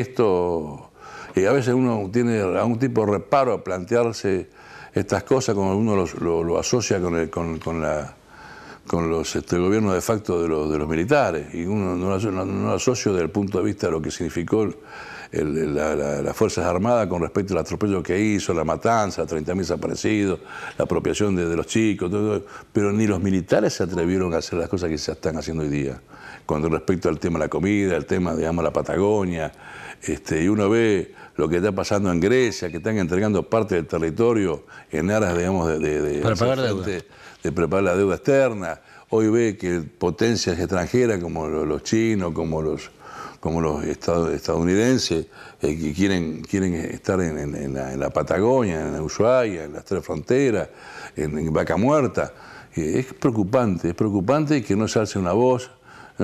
esto, y a veces uno tiene algún tipo de reparo a plantearse estas cosas como uno los, lo, asocia con, el, con, la, con los este, gobierno de facto de los, de los militares, y uno no lo, desde el punto de vista de lo que significó las Fuerzas Armadas con respecto al atropello que hizo, la matanza, 30.000 desaparecidos, la apropiación de, los chicos, pero ni los militares se atrevieron a hacer las cosas que se están haciendo hoy día con respecto al tema de la comida, el tema, digamos, la Patagonia. Este, y uno ve lo que está pasando en Grecia, que están entregando parte del territorio en aras, de, de, de preparar la deuda externa. Hoy ve que potencias extranjeras como los chinos, como los, como los estadounidenses, eh, que quieren, quieren estar en, en, Patagonia, la, en, la, Patagonia, en Ushuaia, en las tres fronteras, en, Vaca Muerta. Eh, es preocupante, es preocupante que no se alce una voz,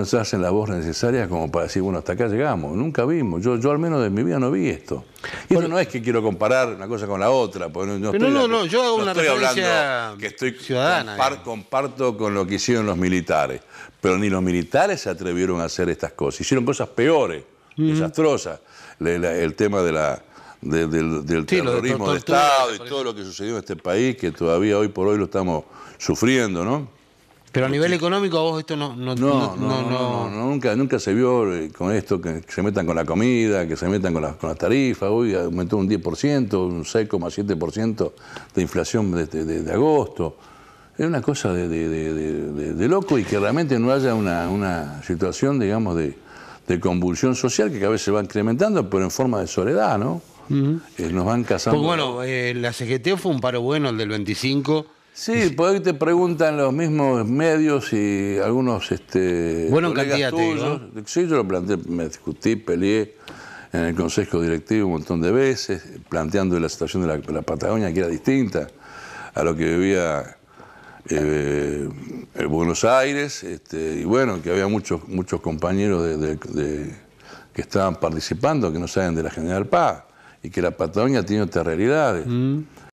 se hacen la voz necesaria como para decir, bueno, hasta acá llegamos. Nunca vimos, yo, yo al menos de mi vida no vi esto. Y eso no es que quiero comparar una cosa con la otra. no, no, no, yo hago una referencia que estoy ciudadana. comparto con lo que hicieron los militares. Pero ni los militares se atrevieron a hacer estas cosas. Hicieron cosas peores, desastrosas. el tema de la, del, terrorismo de Estado y todo lo que sucedió en este país, que todavía hoy por hoy lo estamos sufriendo, ¿no? Pero a nivel económico a vos esto no... No, no, no, nunca, nunca se vio eh, con esto que se metan con la comida, que se metan con, las tarifas. Hoy aumentó un 10%, un 6,7% de inflación este, de, agosto. Es una cosa de, loco y que realmente no haya una, situación, digamos, de, convulsión social que cada vez se va incrementando, pero en forma de soledad, ¿no? Eh, nos van casando. Pues bueno, eh, la CGT fue un paro bueno, el del 25 Sí, por hoy te preguntan los mismos medios y algunos este, bueno, candidato. Sí, yo lo planteé, me discutí, peleé en el consejo directivo un montón de veces, planteando la situación de la, Patagonia, que era distinta a lo que vivía eh, Buenos Aires, este, y bueno, que había muchos, muchos compañeros que estaban participando, que no saben de la General Paz, y que la Patagonia tiene otras realidades. Mm.